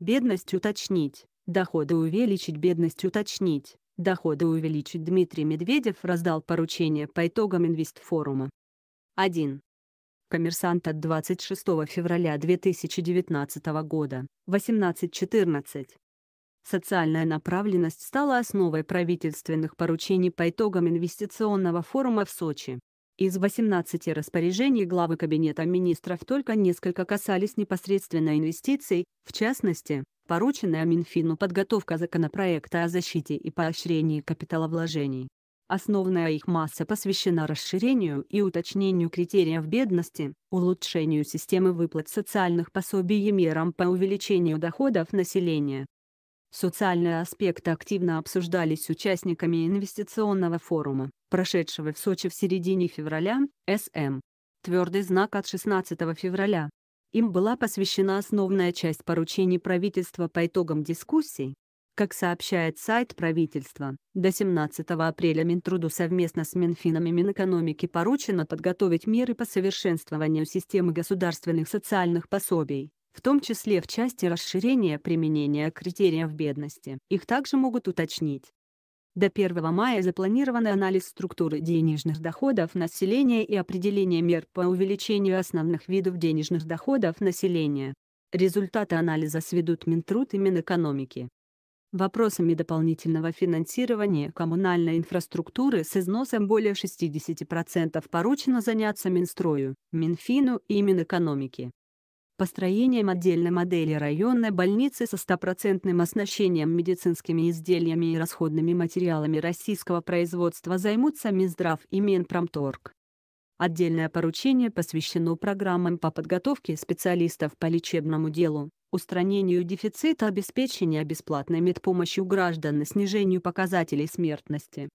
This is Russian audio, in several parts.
Бедность уточнить. Доходы увеличить бедность уточнить. Доходы увеличить Дмитрий Медведев раздал поручение по итогам инвестфорума. 1. Коммерсант от 26 февраля 2019 года, 18.14. Социальная направленность стала основой правительственных поручений по итогам инвестиционного форума в Сочи. Из 18 распоряжений главы Кабинета министров только несколько касались непосредственно инвестиций, в частности, порученная Минфину подготовка законопроекта о защите и поощрении капиталовложений. Основная их масса посвящена расширению и уточнению критериев бедности, улучшению системы выплат социальных пособий и мерам по увеличению доходов населения. Социальные аспекты активно обсуждались участниками инвестиционного форума прошедшего в Сочи в середине февраля, СМ. Твердый знак от 16 февраля. Им была посвящена основная часть поручений правительства по итогам дискуссий. Как сообщает сайт правительства, до 17 апреля Минтруду совместно с Минфином и Минэкономики поручено подготовить меры по совершенствованию системы государственных социальных пособий, в том числе в части расширения применения критериев бедности. Их также могут уточнить до 1 мая запланирован анализ структуры денежных доходов населения и определение мер по увеличению основных видов денежных доходов населения. Результаты анализа сведут Минтруд и Минэкономики. Вопросами дополнительного финансирования коммунальной инфраструктуры с износом более 60% поручено заняться Минстрою, Минфину и Минэкономики построением отдельной модели районной больницы со стопроцентным оснащением медицинскими изделиями и расходными материалами российского производства займутся Минздрав и Минпромторг. Отдельное поручение посвящено программам по подготовке специалистов по лечебному делу, устранению дефицита обеспечения бесплатной медпомощью граждан и снижению показателей смертности.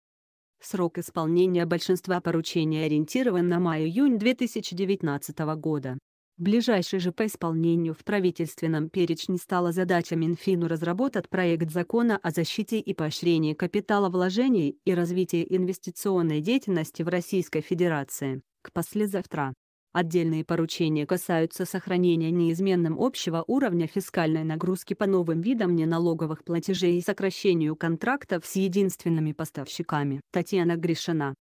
Срок исполнения большинства поручений ориентирован на май-июнь 2019 года ближайший же по исполнению в правительственном перечне стала задача Минфину разработать проект закона о защите и поощрении капитала вложений и развитии инвестиционной деятельности в Российской Федерации. К послезавтра. Отдельные поручения касаются сохранения неизменным общего уровня фискальной нагрузки по новым видам неналоговых платежей и сокращению контрактов с единственными поставщиками. Татьяна Гришина.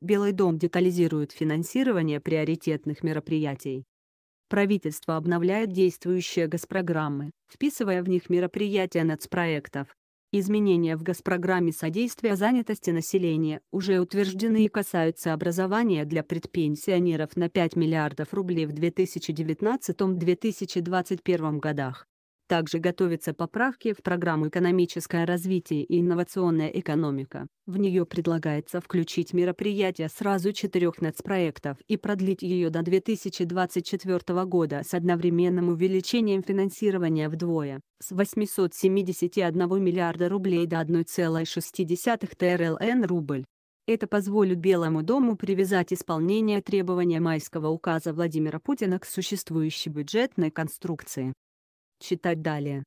Белый дом детализирует финансирование приоритетных мероприятий. Правительство обновляет действующие госпрограммы, вписывая в них мероприятия нацпроектов. Изменения в госпрограмме содействия занятости населения уже утверждены и касаются образования для предпенсионеров на 5 миллиардов рублей в 2019-2021 годах. Также готовятся поправки в программу «Экономическое развитие и инновационная экономика». В нее предлагается включить мероприятия сразу четырех нацпроектов и продлить ее до 2024 года с одновременным увеличением финансирования вдвое, с 871 миллиарда рублей до 1,6 ТРЛН рубль. Это позволит Белому дому привязать исполнение требования майского указа Владимира Путина к существующей бюджетной конструкции читать далее.